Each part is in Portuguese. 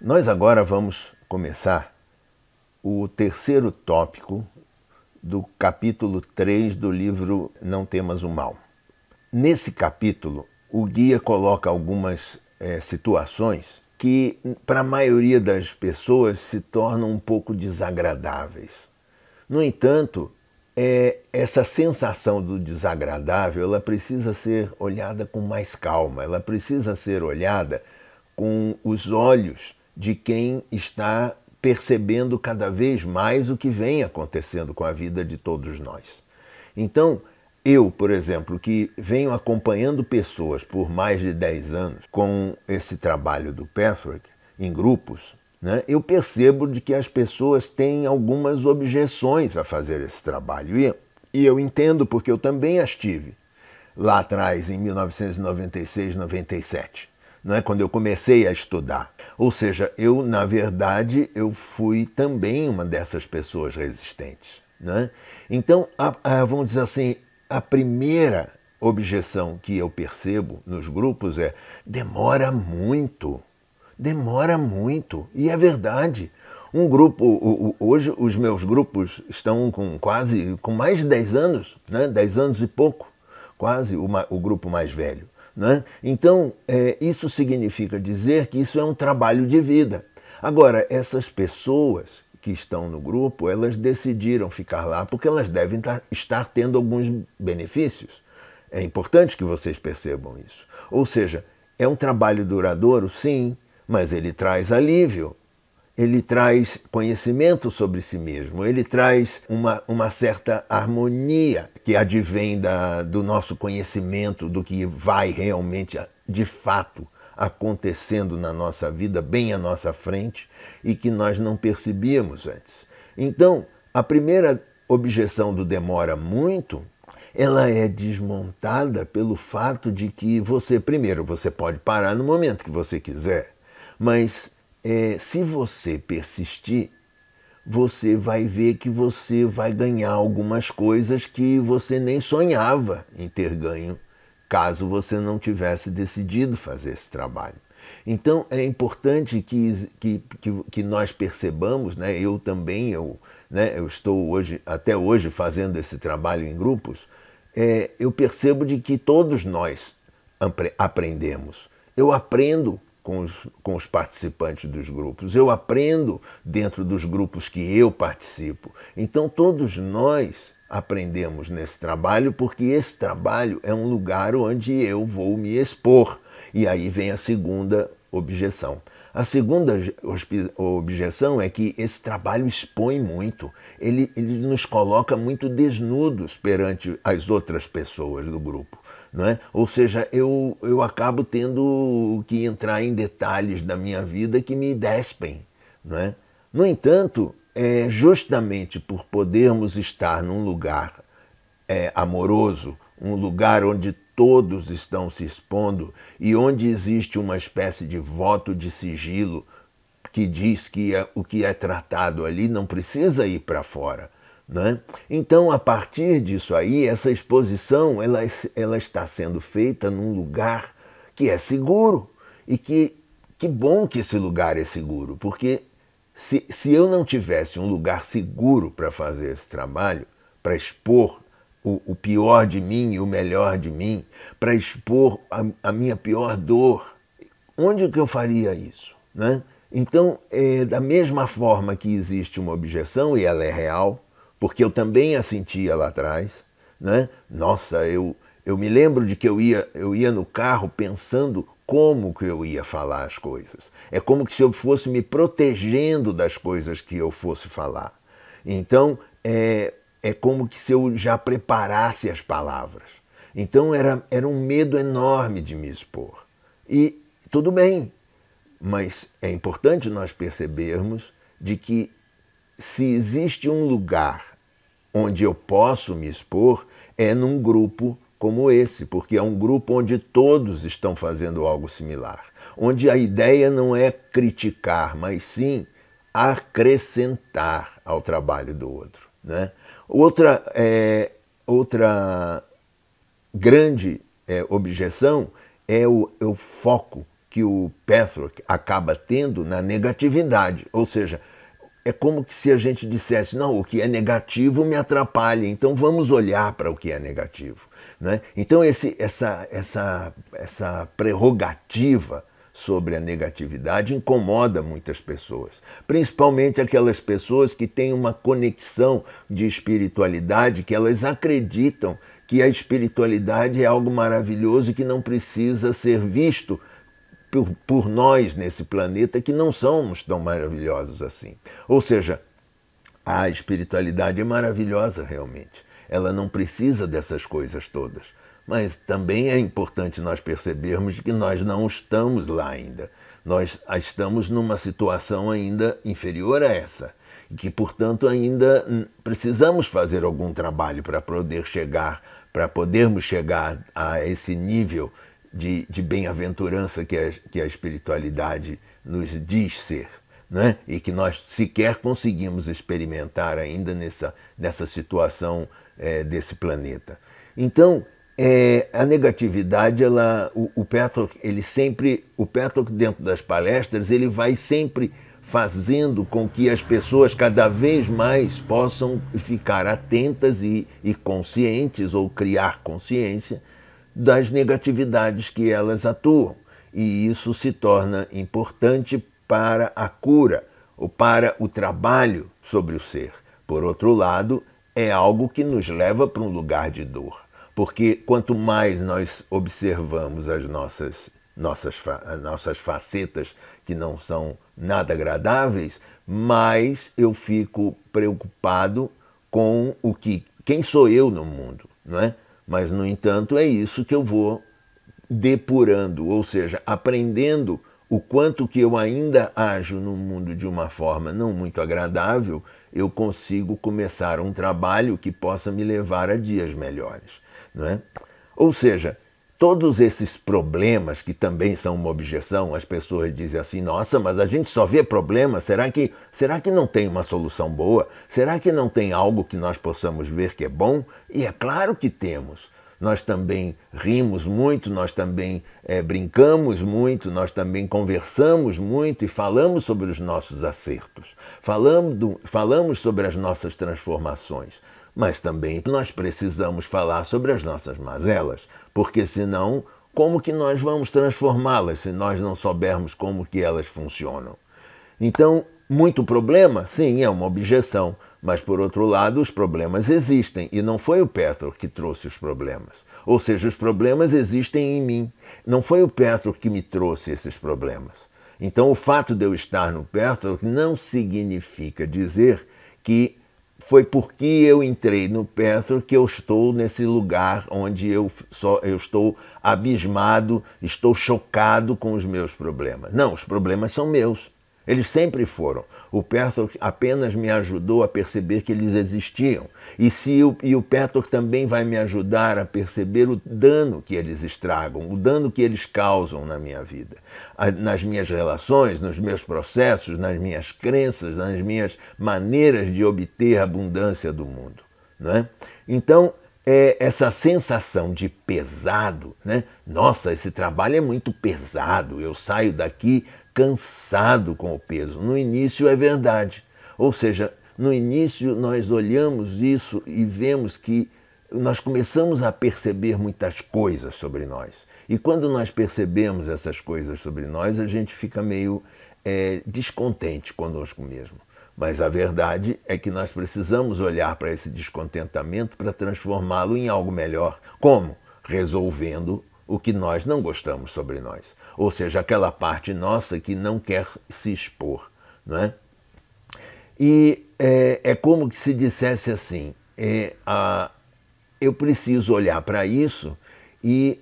Nós agora vamos começar o terceiro tópico do capítulo 3 do livro Não Temas o Mal. Nesse capítulo, o guia coloca algumas é, situações que, para a maioria das pessoas, se tornam um pouco desagradáveis. No entanto, é, essa sensação do desagradável ela precisa ser olhada com mais calma, ela precisa ser olhada com os olhos de quem está percebendo cada vez mais o que vem acontecendo com a vida de todos nós. Então, eu, por exemplo, que venho acompanhando pessoas por mais de 10 anos com esse trabalho do Pathwork em grupos, né, eu percebo de que as pessoas têm algumas objeções a fazer esse trabalho. E, e eu entendo porque eu também as tive lá atrás, em 1996, 97, né, quando eu comecei a estudar ou seja, eu, na verdade, eu fui também uma dessas pessoas resistentes. Né? Então, a, a, vamos dizer assim, a primeira objeção que eu percebo nos grupos é demora muito, demora muito. E é verdade. Um grupo, hoje os meus grupos estão com quase, com mais de 10 anos, né? 10 anos e pouco, quase o, o grupo mais velho. Né? Então, é, isso significa dizer que isso é um trabalho de vida. Agora, essas pessoas que estão no grupo, elas decidiram ficar lá porque elas devem estar tendo alguns benefícios. É importante que vocês percebam isso. Ou seja, é um trabalho duradouro, sim, mas ele traz alívio, ele traz conhecimento sobre si mesmo, ele traz uma, uma certa harmonia que advém da, do nosso conhecimento do que vai realmente, de fato, acontecendo na nossa vida, bem à nossa frente, e que nós não percebíamos antes. Então, a primeira objeção do demora muito ela é desmontada pelo fato de que você, primeiro, você pode parar no momento que você quiser, mas é, se você persistir, você vai ver que você vai ganhar algumas coisas que você nem sonhava em ter ganho, caso você não tivesse decidido fazer esse trabalho. Então é importante que, que, que, que nós percebamos, né? eu também, eu, né? eu estou hoje, até hoje fazendo esse trabalho em grupos, é, eu percebo de que todos nós aprendemos. Eu aprendo com os, com os participantes dos grupos, eu aprendo dentro dos grupos que eu participo. Então, todos nós aprendemos nesse trabalho, porque esse trabalho é um lugar onde eu vou me expor. E aí vem a segunda objeção. A segunda objeção é que esse trabalho expõe muito, ele, ele nos coloca muito desnudos perante as outras pessoas do grupo. É? Ou seja, eu, eu acabo tendo que entrar em detalhes da minha vida que me despem. é No entanto, é justamente por podermos estar num lugar é, amoroso, um lugar onde todos estão se expondo e onde existe uma espécie de voto de sigilo que diz que é, o que é tratado ali não precisa ir para fora. Né? Então, a partir disso aí, essa exposição ela, ela está sendo feita num lugar que é seguro e que, que bom que esse lugar é seguro, porque se, se eu não tivesse um lugar seguro para fazer esse trabalho, para expor o, o, pior de mim e o melhor de mim, para expor a, a, minha pior dor, onde que eu faria isso? Né? Então, é, da mesma forma que existe uma objeção, e ela é real, porque eu também a sentia lá atrás, né? Nossa, eu eu me lembro de que eu ia eu ia no carro pensando como que eu ia falar as coisas. É como se eu fosse me protegendo das coisas que eu fosse falar. Então é é como se eu já preparasse as palavras. Então era era um medo enorme de me expor. E tudo bem, mas é importante nós percebermos de que se existe um lugar onde eu posso me expor, é num grupo como esse, porque é um grupo onde todos estão fazendo algo similar, onde a ideia não é criticar, mas sim acrescentar ao trabalho do outro. Né? Outra, é, outra grande é, objeção é o, é o foco que o Petro acaba tendo na negatividade, ou seja, é como que se a gente dissesse, não, o que é negativo me atrapalha, então vamos olhar para o que é negativo. Né? Então esse, essa, essa, essa prerrogativa sobre a negatividade incomoda muitas pessoas, principalmente aquelas pessoas que têm uma conexão de espiritualidade, que elas acreditam que a espiritualidade é algo maravilhoso e que não precisa ser visto por, por nós nesse planeta que não somos tão maravilhosos assim. Ou seja, a espiritualidade é maravilhosa realmente. Ela não precisa dessas coisas todas. Mas também é importante nós percebermos que nós não estamos lá ainda. Nós estamos numa situação ainda inferior a essa. E que, portanto, ainda precisamos fazer algum trabalho para poder chegar, para podermos chegar a esse nível de, de bem-aventurança que a, que a espiritualidade nos diz ser. Né? e que nós sequer conseguimos experimentar ainda nessa, nessa situação é, desse planeta. Então, é, a negatividade, ela, o, o Petrock, ele sempre, o Petrock dentro das palestras, ele vai sempre fazendo com que as pessoas cada vez mais possam ficar atentas e, e conscientes ou criar consciência das negatividades que elas atuam, e isso se torna importante para a cura ou para o trabalho sobre o ser. Por outro lado, é algo que nos leva para um lugar de dor, porque quanto mais nós observamos as nossas, nossas, nossas facetas que não são nada agradáveis, mais eu fico preocupado com o que quem sou eu no mundo, não é? Mas, no entanto, é isso que eu vou depurando, ou seja, aprendendo o quanto que eu ainda ajo no mundo de uma forma não muito agradável, eu consigo começar um trabalho que possa me levar a dias melhores. Não é? Ou seja, todos esses problemas, que também são uma objeção, as pessoas dizem assim: nossa, mas a gente só vê problemas, será que, será que não tem uma solução boa? Será que não tem algo que nós possamos ver que é bom? E é claro que temos. Nós também rimos muito, nós também é, brincamos muito, nós também conversamos muito e falamos sobre os nossos acertos, falando, falamos sobre as nossas transformações, mas também nós precisamos falar sobre as nossas mazelas, porque senão, como que nós vamos transformá-las se nós não soubermos como que elas funcionam? Então, muito problema? Sim, é uma objeção. Mas, por outro lado, os problemas existem e não foi o Petro que trouxe os problemas. Ou seja, os problemas existem em mim. Não foi o Petro que me trouxe esses problemas. Então, o fato de eu estar no Petro não significa dizer que foi porque eu entrei no Petro que eu estou nesse lugar onde eu, só, eu estou abismado, estou chocado com os meus problemas. Não, os problemas são meus. Eles sempre foram. O Perthock apenas me ajudou a perceber que eles existiam. E, se o, e o Perthock também vai me ajudar a perceber o dano que eles estragam, o dano que eles causam na minha vida, nas minhas relações, nos meus processos, nas minhas crenças, nas minhas maneiras de obter a abundância do mundo. é? Então, é essa sensação de pesado, né? Nossa, esse trabalho é muito pesado. Eu saio daqui cansado com o peso. No início é verdade. Ou seja, no início nós olhamos isso e vemos que nós começamos a perceber muitas coisas sobre nós. E quando nós percebemos essas coisas sobre nós, a gente fica meio é, descontente conosco mesmo. Mas a verdade é que nós precisamos olhar para esse descontentamento para transformá-lo em algo melhor. Como? Resolvendo o que nós não gostamos sobre nós ou seja, aquela parte nossa que não quer se expor. Não é? E é, é como que se dissesse assim: é, a, eu preciso olhar para isso e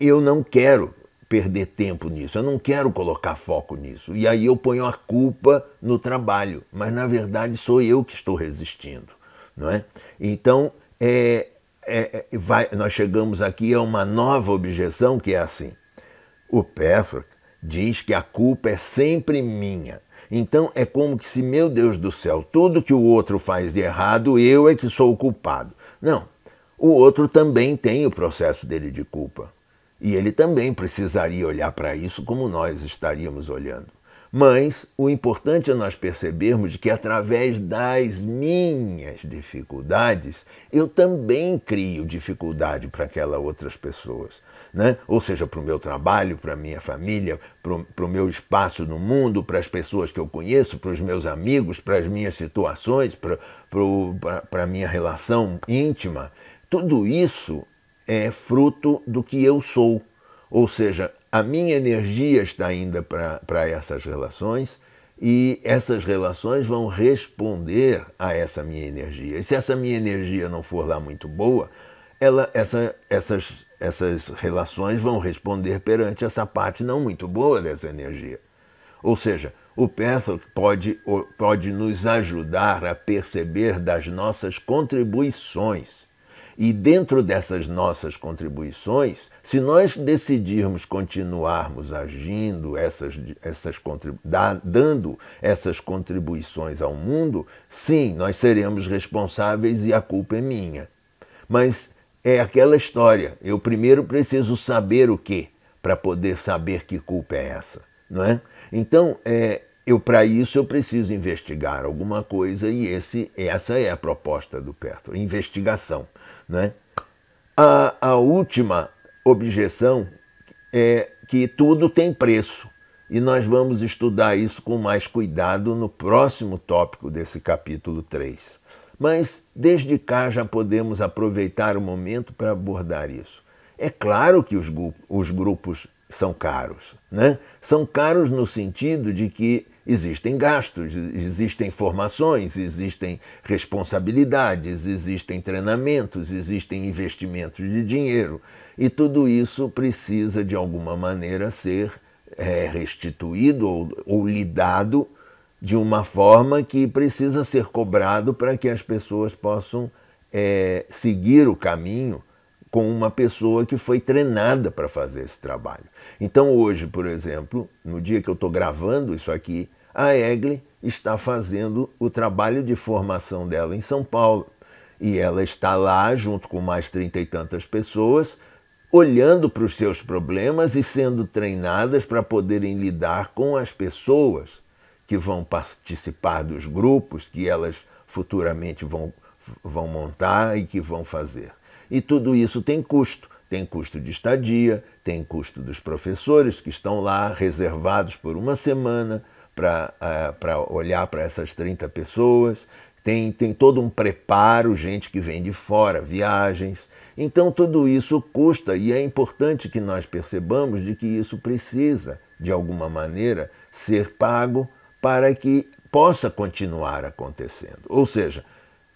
eu não quero perder tempo nisso, eu não quero colocar foco nisso. E aí eu ponho a culpa no trabalho, mas na verdade sou eu que estou resistindo, não é? Então, é, é, é vai, nós chegamos aqui a uma nova objeção que é assim: o Patrick diz que a culpa é sempre minha. Então é como que se, meu Deus do céu, tudo que o outro faz de errado, eu é que sou o culpado. Não, o outro também tem o processo dele de culpa. E ele também precisaria olhar para isso como nós estaríamos olhando. Mas o importante é nós percebermos que através das minhas dificuldades, eu também crio dificuldade para aquelas outras pessoas. Né? Ou seja, para o meu trabalho, para a minha família, para o meu espaço no mundo, para as pessoas que eu conheço, para os meus amigos, para as minhas situações, para a minha relação íntima. Tudo isso é fruto do que eu sou. Ou seja, a minha energia está indo para essas relações e essas relações vão responder a essa minha energia. E se essa minha energia não for lá muito boa, ela, essa, essas, essas relações vão responder perante essa parte não muito boa dessa energia. Ou seja, o Pathos pode, pode nos ajudar a perceber das nossas contribuições e dentro dessas nossas contribuições, se nós decidirmos continuarmos agindo, essas, essas dando essas contribuições ao mundo, sim, nós seremos responsáveis e a culpa é minha. Mas é aquela história, eu primeiro preciso saber o que, para poder saber que culpa é essa, não é? Então, é, eu para isso eu preciso investigar alguma coisa e esse essa é a proposta do Petro, investigação. Né? A, a última objeção é que tudo tem preço e nós vamos estudar isso com mais cuidado no próximo tópico desse capítulo 3. Mas desde cá já podemos aproveitar o momento para abordar isso. É claro que os, os grupos são caros, né? São caros no sentido de que Existem gastos, existem formações, existem responsabilidades, existem treinamentos, existem investimentos de dinheiro. E tudo isso precisa, de alguma maneira, ser é, restituído ou, ou lidado de uma forma que precisa ser cobrado para que as pessoas possam é, seguir o caminho com uma pessoa que foi treinada para fazer esse trabalho. Então, hoje, por exemplo, no dia que eu estou gravando isso aqui, a Egli está fazendo o trabalho de formação dela em São Paulo. E ela está lá, junto com mais trinta e tantas pessoas, olhando para os seus problemas e sendo treinadas para poderem lidar com as pessoas que vão participar dos grupos que elas futuramente vão, vão montar e que vão fazer. E tudo isso tem custo. Tem custo de estadia, tem custo dos professores que estão lá reservados por uma semana para uh, é, olhar para essas 30 pessoas, tem, tem todo um preparo, gente que vem de fora, viagens. Então tudo isso custa e é importante que nós percebamos de que isso precisa, de alguma maneira, ser pago para que possa continuar acontecendo. Ou seja,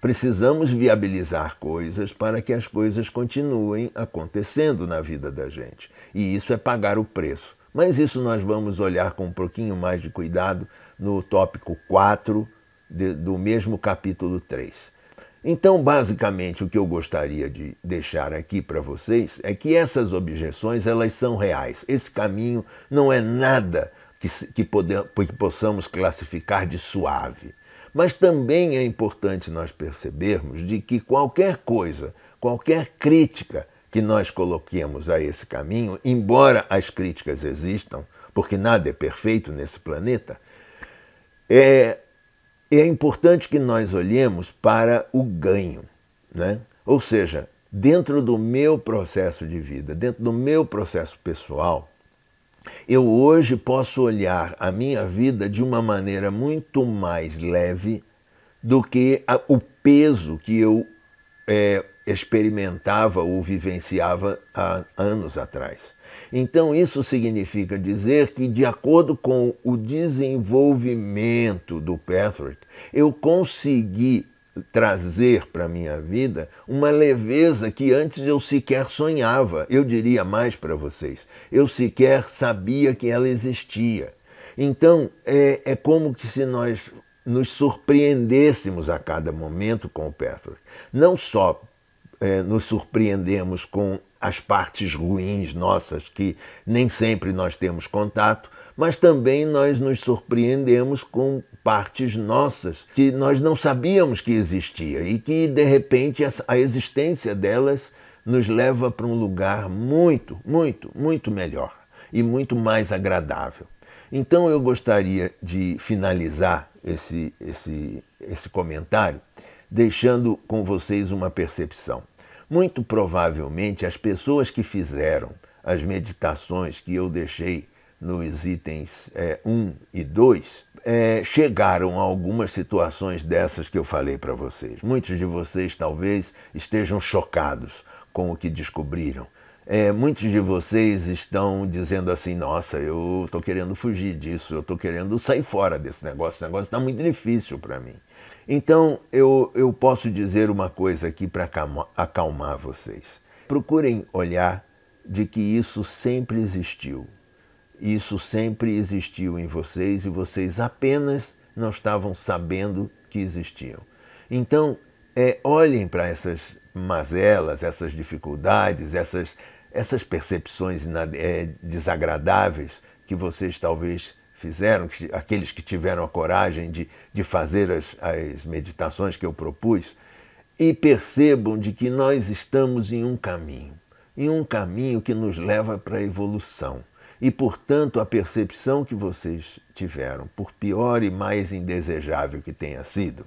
Precisamos viabilizar coisas para que as coisas continuem acontecendo na vida da gente. E isso é pagar o preço. Mas isso nós vamos olhar com um pouquinho mais de cuidado no tópico 4 de, do mesmo capítulo 3. Então, basicamente, o que eu gostaria de deixar aqui para vocês é que essas objeções elas são reais. Esse caminho não é nada que, que, poder, que possamos classificar de suave. Mas também é importante nós percebermos de que qualquer coisa, qualquer crítica que nós coloquemos a esse caminho, embora as críticas existam, porque nada é perfeito nesse planeta, é, é importante que nós olhemos para o ganho. Né? Ou seja, dentro do meu processo de vida, dentro do meu processo pessoal, eu hoje posso olhar a minha vida de uma maneira muito mais leve do que a, o peso que eu é, experimentava ou vivenciava há anos atrás. Então, isso significa dizer que, de acordo com o desenvolvimento do Patrick, eu consegui trazer para a minha vida uma leveza que antes eu sequer sonhava. Eu diria mais para vocês, eu sequer sabia que ela existia. Então, é, é como que se nós nos surpreendêssemos a cada momento com o Patrick. Não só é, nos surpreendemos com as partes ruins nossas, que nem sempre nós temos contato, mas também nós nos surpreendemos com partes nossas que nós não sabíamos que existia e que de repente a existência delas nos leva para um lugar muito, muito, muito melhor e muito mais agradável. Então eu gostaria de finalizar esse, esse, esse comentário deixando com vocês uma percepção. Muito provavelmente as pessoas que fizeram as meditações que eu deixei nos itens é, 1 e 2, é, chegaram a algumas situações dessas que eu falei para vocês. Muitos de vocês talvez estejam chocados com o que descobriram. É, muitos de vocês estão dizendo assim: nossa, eu estou querendo fugir disso, eu estou querendo sair fora desse negócio, esse negócio está muito difícil para mim. Então eu, eu posso dizer uma coisa aqui para acalmar vocês. Procurem olhar de que isso sempre existiu isso sempre existiu em vocês e vocês apenas não estavam sabendo que existiam. Então, é, olhem para essas mazelas, essas dificuldades, essas, essas percepções é, desagradáveis que vocês talvez fizeram, que, aqueles que tiveram a coragem de, de fazer as, as meditações que eu propus, e percebam de que nós estamos em um caminho, em um caminho que nos leva para a evolução e, portanto, a percepção que vocês tiveram, por pior e mais indesejável que tenha sido,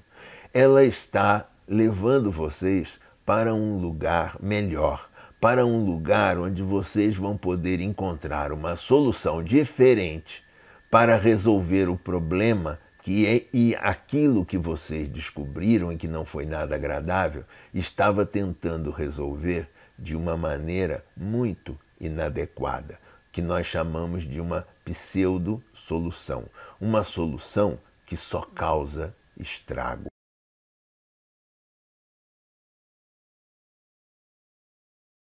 ela está levando vocês para um lugar melhor, para um lugar onde vocês vão poder encontrar uma solução diferente para resolver o problema que é, e aquilo que vocês descobriram e que não foi nada agradável estava tentando resolver de uma maneira muito inadequada que nós chamamos de uma pseudo-solução, uma solução que só causa estrago.